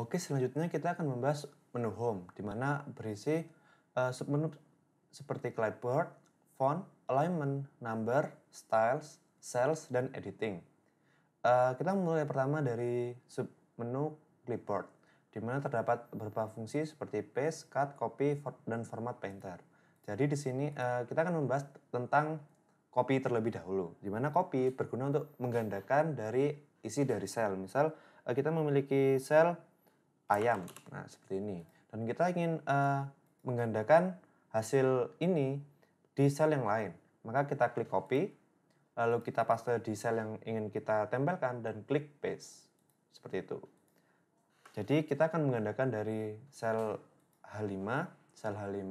Oke, selanjutnya kita akan membahas menu home, di mana berisi uh, submenu seperti clipboard, font, alignment, number, styles, cells dan editing. Uh, kita mulai pertama dari submenu clipboard, di mana terdapat beberapa fungsi seperti paste, cut, copy, for dan format painter. Jadi di sini uh, kita akan membahas tentang copy terlebih dahulu, di mana copy berguna untuk menggandakan dari isi dari cell. Misal kita memiliki cell ayam. Nah, seperti ini. Dan kita ingin uh, menggandakan hasil ini di sel yang lain. Maka kita klik copy, lalu kita paste di sel yang ingin kita tempelkan dan klik paste. Seperti itu. Jadi kita akan menggandakan dari sel H5, sel H5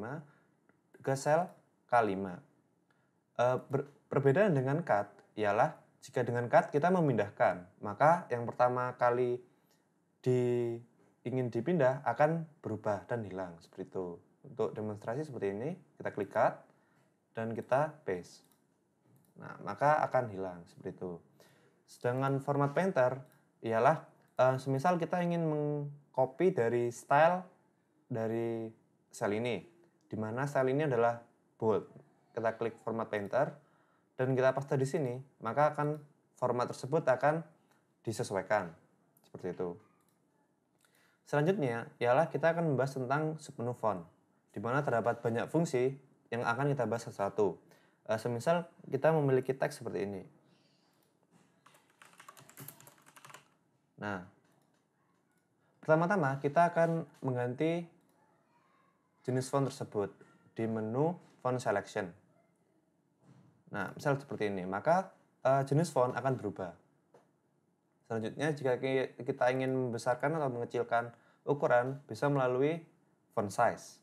ke sel K5. Eh, perbedaan dengan cut ialah jika dengan cut kita memindahkan, maka yang pertama kali di ingin dipindah akan berubah dan hilang seperti itu. Untuk demonstrasi seperti ini, kita klik cut dan kita paste. Nah, maka akan hilang seperti itu. Sedangkan format painter ialah uh, semisal kita ingin mengcopy dari style dari sel ini, di mana sel ini adalah bold. Kita klik format painter dan kita paste di sini, maka akan format tersebut akan disesuaikan seperti itu. Selanjutnya, ialah kita akan membahas tentang sepenuh font, di mana terdapat banyak fungsi yang akan kita bahas satu-satu. E, semisal kita memiliki teks seperti ini. Nah, pertama-tama kita akan mengganti jenis font tersebut di menu font selection. Nah, misal seperti ini, maka e, jenis font akan berubah. Selanjutnya, jika kita ingin membesarkan atau mengecilkan ukuran, bisa melalui font size.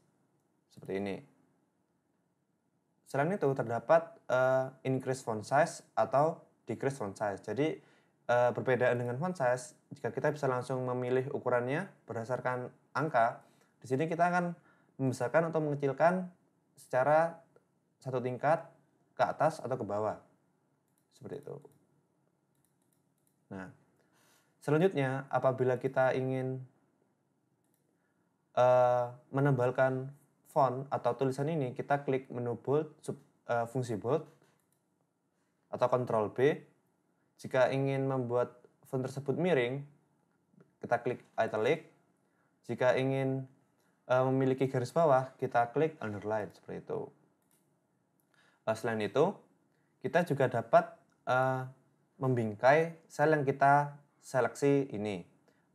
Seperti ini. Selain itu, terdapat uh, increase font size atau decrease font size. Jadi, uh, perbedaan dengan font size, jika kita bisa langsung memilih ukurannya berdasarkan angka, di sini kita akan membesarkan atau mengecilkan secara satu tingkat ke atas atau ke bawah. Seperti itu. Nah, Selanjutnya, apabila kita ingin uh, eh, menebalkan font atau tulisan ini, kita klik menu bold, sub, uh, fungsi bold, atau Ctrl B. Jika ingin membuat font tersebut miring, kita klik italic. Jika ingin uh, memiliki garis bawah, kita klik underline seperti itu. Uh, selain itu, kita juga dapat uh, membingkai sel yang kita seleksi ini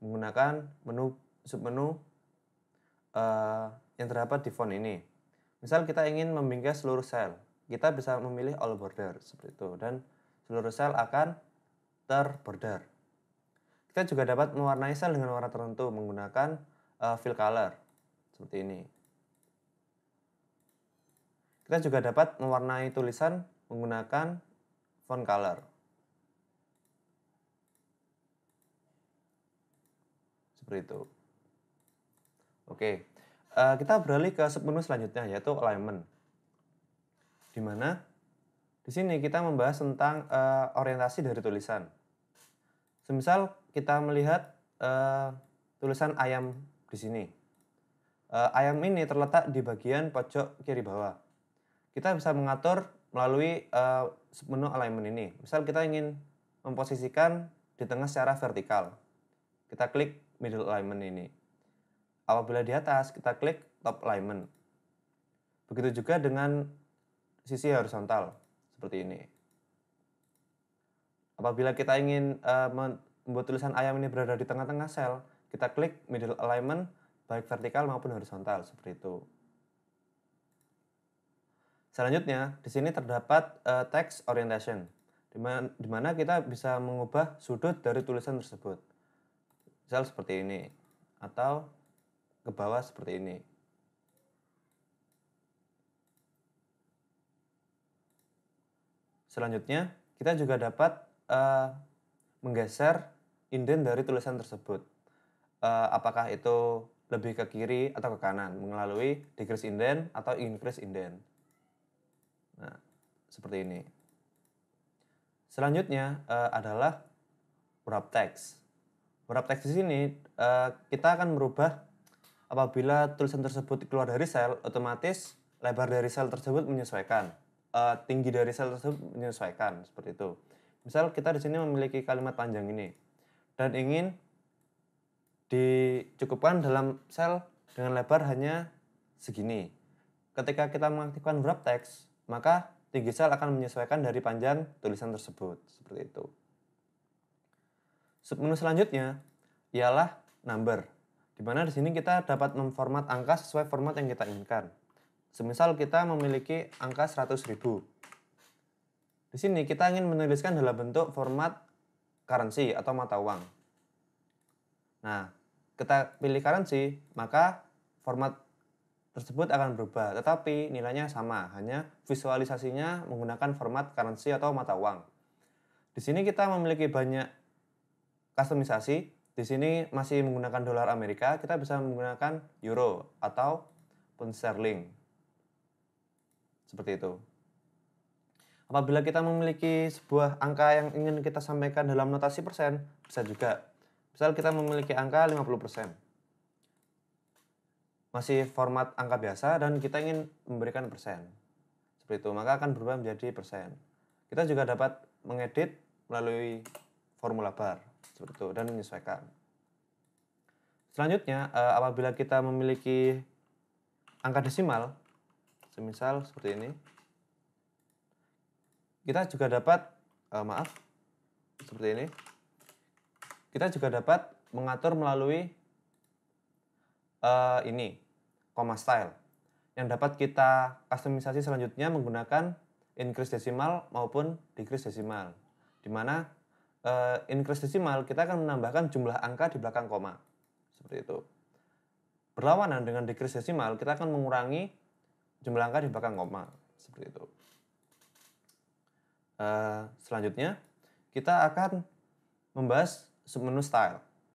menggunakan menu submenu uh, yang terdapat di font ini. Misal kita ingin membingkai seluruh sel, kita bisa memilih all border seperti itu dan seluruh sel akan terborder. Kita juga dapat mewarnai sel dengan warna tertentu menggunakan uh, fill color seperti ini. Kita juga dapat mewarnai tulisan menggunakan font color. seperti itu. Oke, uh, kita beralih ke submenu selanjutnya yaitu alignment. Dimana di sini kita membahas tentang uh, orientasi dari tulisan. Semisal kita melihat uh, tulisan ayam di sini. Uh, ayam ini terletak di bagian pojok kiri bawah. Kita bisa mengatur melalui uh, menu alignment ini. Misal kita ingin memposisikan di tengah secara vertikal. Kita klik middle alignment ini. Apabila di atas, kita klik top alignment. Begitu juga dengan sisi horizontal seperti ini. Apabila kita ingin uh, membuat tulisan ayam ini berada di tengah-tengah sel, kita klik middle alignment baik vertikal maupun horizontal seperti itu. Selanjutnya, di sini terdapat uh, text orientation, di mana kita bisa mengubah sudut dari tulisan tersebut misal seperti ini atau ke bawah seperti ini selanjutnya kita juga dapat uh, menggeser inden dari tulisan tersebut uh, apakah itu lebih ke kiri atau ke kanan melalui decrease indent atau increase indent. Nah, seperti ini. Selanjutnya uh, adalah wrap text. Berapteks di sini uh, kita akan merubah apabila tulisan tersebut keluar dari sel, otomatis lebar dari sel tersebut menyesuaikan, uh, tinggi dari sel tersebut menyesuaikan seperti itu. Misal kita di sini memiliki kalimat panjang ini dan ingin dicukupkan dalam sel dengan lebar hanya segini. Ketika kita mengaktifkan wrap text, maka tinggi sel akan menyesuaikan dari panjang tulisan tersebut. Seperti itu submenu selanjutnya ialah number, di mana di sini kita dapat memformat angka sesuai format yang kita inginkan. Semisal kita memiliki angka 100.000. Di sini kita ingin menuliskan dalam bentuk format currency atau mata uang. Nah, kita pilih currency, maka format tersebut akan berubah, tetapi nilainya sama, hanya visualisasinya menggunakan format currency atau mata uang. Di sini kita memiliki banyak Kustomisasi, di sini masih menggunakan dolar Amerika, kita bisa menggunakan euro atau pound sterling. Seperti itu. Apabila kita memiliki sebuah angka yang ingin kita sampaikan dalam notasi persen, bisa juga. Misal kita memiliki angka 50%. Masih format angka biasa dan kita ingin memberikan persen. Seperti itu, maka akan berubah menjadi persen. Kita juga dapat mengedit melalui formula bar seperti itu dan menyesuaikan. Selanjutnya, uh, apabila kita memiliki angka desimal, semisal seperti ini, kita juga dapat, uh, maaf, seperti ini, kita juga dapat mengatur melalui uh, ini, koma style, yang dapat kita kustomisasi selanjutnya menggunakan increase decimal maupun decrease decimal, dimana mana uh, increase decimal kita akan menambahkan jumlah angka di belakang koma seperti itu berlawanan dengan decrease decimal kita akan mengurangi jumlah angka di belakang koma seperti itu uh, selanjutnya kita akan membahas submenu style